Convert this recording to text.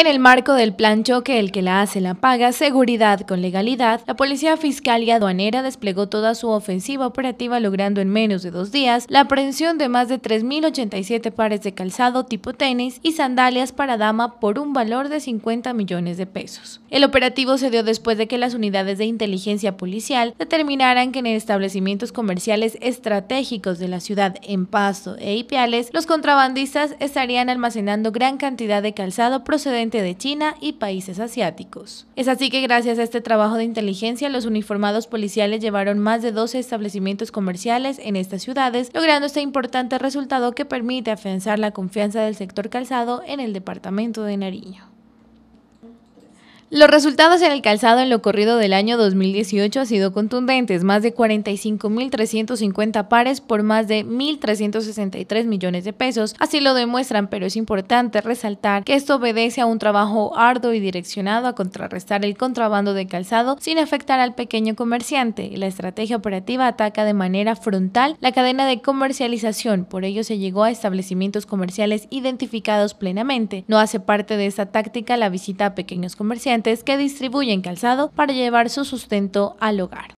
En el marco del plan choque El que la hace la paga, seguridad con legalidad, la Policía Fiscal y Aduanera desplegó toda su ofensiva operativa logrando en menos de dos días la aprehensión de más de 3.087 pares de calzado tipo tenis y sandalias para dama por un valor de 50 millones de pesos. El operativo se dio después de que las unidades de inteligencia policial determinaran que en establecimientos comerciales estratégicos de la ciudad en Pasto e Ipiales, los contrabandistas estarían almacenando gran cantidad de calzado procedente de China y países asiáticos. Es así que gracias a este trabajo de inteligencia, los uniformados policiales llevaron más de 12 establecimientos comerciales en estas ciudades, logrando este importante resultado que permite afianzar la confianza del sector calzado en el departamento de Nariño. Los resultados en el calzado en lo corrido del año 2018 han sido contundentes, más de 45.350 pares por más de 1.363 millones de pesos, así lo demuestran, pero es importante resaltar que esto obedece a un trabajo arduo y direccionado a contrarrestar el contrabando de calzado sin afectar al pequeño comerciante. La estrategia operativa ataca de manera frontal la cadena de comercialización, por ello se llegó a establecimientos comerciales identificados plenamente. No hace parte de esta táctica la visita a pequeños comerciantes que distribuyen calzado para llevar su sustento al hogar.